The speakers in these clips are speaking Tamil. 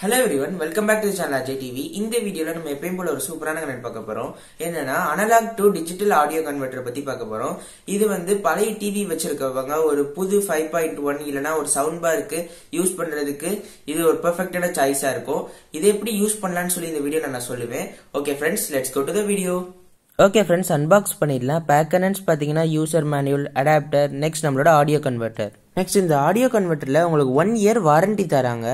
hello everyone welcome back to channel Ajay TV இந்த வீடியோவில் நம்ம எப்பயும் போல ஒரு சூப்பரான கனெக்ட் பார்க்க போகிறோம் என்னன்னா analogue to digital audio converter பற்றி பார்க்க போகிறோம் இது வந்து பழைய டிவி வச்சிருக்கவங்க ஒரு புது ஃபைவ் பாயிண்ட் ஒன் இல்லைனா ஒரு சவுண்ட் பாருக்கு யூஸ் பண்ணுறதுக்கு இது ஒரு பெர்ஃபெக்டான சாய்ஸாக இருக்கும் இதை எப்படி யூஸ் பண்ணலான்னு சொல்லி இந்த வீடியோ நான் சொல்லுவேன் okay friends let's go to the video okay friends unbox பண்ணிடலாம் பேக்கனன்ஸ் பார்த்தீங்கன்னா யூசர் மேனுவல் அடாப்டர் நெக்ஸ்ட் நம்மளோட ஆடியோ கன்வெர்டர் நெக்ஸ்ட் இந்த ஆடியோ கன்வெர்ட்டரில் உங்களுக்கு ஒன் இயர் வாரண்டி தராங்க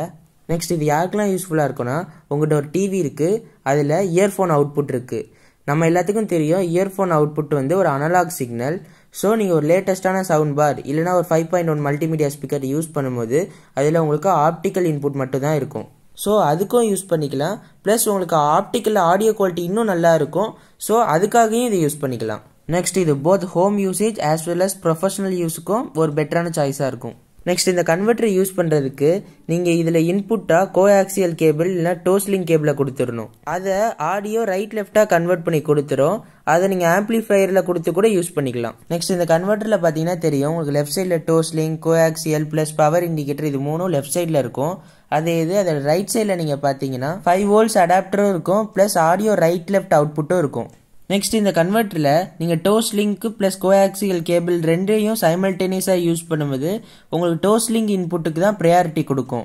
நெக்ஸ்ட் இது யாருக்கெல்லாம் யூஸ்ஃபுல்லாக இருக்குன்னா உங்கள்கிட்ட ஒரு டிவி இருக்குது அதில் இயர்ஃபோன் அவுட்புட் இருக்குது நம்ம எல்லாத்துக்கும் தெரியும் இயர்ஃபோன் அவுட்புட் வந்து ஒரு அனலாக் சிக்னல் ஸோ நீங்கள் ஒரு லேட்டஸ்ட்டான சவுண்ட் பார் இல்லைனா ஒரு five point one multimedia speaker use பண்ணும்போது அதில் உங்களுக்கு ஆப்டிக்கல் இன்புட் மட்டும் தான் இருக்கும் ஸோ அதுக்கும் யூஸ் பண்ணிக்கலாம் ப்ளஸ் உங்களுக்கு ஆப்டிக்கல் ஆடியோ குவாலிட்டி இன்னும் நல்லா இருக்கும் ஸோ அதுக்காகவும் இதை யூஸ் பண்ணிக்கலாம் நெக்ஸ்ட் இது both home usage as well as professional யூஸுக்கும் ஒரு பெட்டரான சாய்ஸாக இருக்கும் நெக்ஸ்ட் இந்த கன்வெர்ட்டரை யூஸ் பண்ணுறதுக்கு நீங்கள் இதில் இன்புட்டாக கோஆக்சியல் கேபிள் இல்லை டோஸ்லிங் கேபிளை கொடுத்துடணும் அதை ஆடியோ ரைட் லெஃப்டாக கன்வெர்ட் பண்ணி கொடுத்துரும் அதை நீங்கள் ஆம்பிளிஃபையரில் கொடுத்து கூட யூஸ் பண்ணிக்கலாம் நெக்ஸ்ட் இந்த கன்வெர்ட்டரில் பார்த்தீங்கன்னா தெரியும் உங்களுக்கு லெஃப்ட் சைடில் Toslink coaxial plus power indicator இது மூணும் லெஃப்ட் சைடில் இருக்கும் அதே இது அதோட ரைட் சைடில் நீங்கள் பார்த்தீங்கன்னா ஃபைவ் வோல்ட்ஸ் அடாப்டரும் இருக்கும் ப்ளஸ் ஆடியோ ரைட் லெஃப்ட் அவுட்புட்டும் இருக்கும் நெக்ஸ்ட் இந்த கன்வெர்டரில் நீங்கள் டோஸ் லிங்க்கு ப்ளஸ் கோஆக்சிகல் கேபிள் ரெண்டையும் சைமல்டேனியஸாக யூஸ் பண்ணும்போது உங்களுக்கு டோஸ் லிங்க் இன்புட்டுக்கு தான் ப்ரையாரிட்டி கொடுக்கும்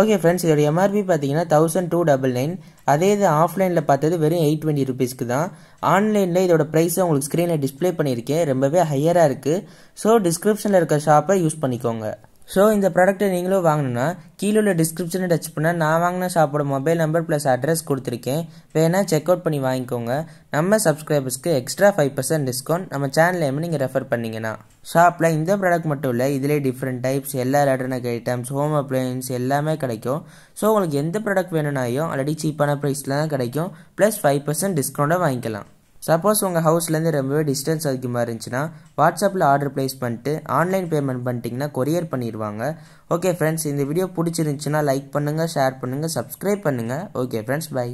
ஓகே ஃப்ரெண்ட்ஸ் இதோட எம்ஆர்பி பார்த்தீங்கன்னா தௌசண்ட் டூ டபுள் நைன் அதே இது ஆஃப்லைனில் பார்த்தது வெறும் எயிட் டுவெண்ட்டி ருபீஸ்க்கு தான் ஆன்லைனில் இதோட ப்ரைஸை உங்களுக்கு ஸ்க்ரீனில் டிஸ்பிளே பண்ணியிருக்கேன் ரொம்பவே ஹையராக இருக்குது ஸோ டிஸ்கிரிப்ஷனில் இருக்க ஷாப்பை யூஸ் பண்ணிக்கோங்க ஸோ இந்த ப்ராடக்ட்டை நீங்களும் வாங்கணும்னா கீழே உள்ள டிஸ்கிரிப்ஷனை டச் பண்ணால் நான் வாங்கின ஷாப்போட மொபைல் நம்பர் ப்ளஸ் அட்ரஸ் கொடுத்துருக்கேன் வேணால் செக் அவுட் பண்ணி வாங்கிக்கோங்க நம்ம சப்ஸ்கிரைபர்ஸ்க்கு எக்ஸ்ட்ரா ஃபைவ் பர்சன்ட் டிஸ்கவுண்ட் நம்ம சேனல்லேயுமே நீங்கள் ரெஃபர் பண்ணிங்கன்னா ஷாப்பில் இந்த ப்ராடக்ட் மட்டும் இல்லை இதிலே டிஃப்ரெண்ட் டைப்ஸ் எல்லா எலக்ட்ரானிக் ஐட்டம்ஸ் ஹோம் அப்ளையன்ஸ் எல்லாமே கிடைக்கும் ஸோ உங்களுக்கு எந்த ப்ராடக்ட் வேணும்னாயும் ஆல்ரெடி சீப்பான ப்ரைஸில் தான் கிடைக்கும் ப்ளஸ் ஃபைவ் பர்சன்ட் டிஸ்கவுண்ட்டாக வாங்கிக்கலாம் சப்போஸ் உங்கள் ஹவுஸ்லேருந்து ரொம்பவே டிஸ்டன்ஸ் அதிகமாக இருந்துச்சுன்னா வாட்ஸ்அப்பில் ஆர்டர் ப்ளேஸ் பண்ணிட்டு ஆன்லைன் பேமெண்ட் பண்ணிட்டீங்கன்னா கொரியர் பண்ணிடுவாங்க ஓகே ஃப்ரெண்ட்ஸ் இந்த வீடியோ பிடிச்சிருந்துச்சுன்னா லைக் பண்ணுங்கள் ஷேர் பண்ணுங்கள் சப்ஸ்கிரைப் பண்ணுங்கள் ஓகே ஃப்ரெண்ட்ஸ் பை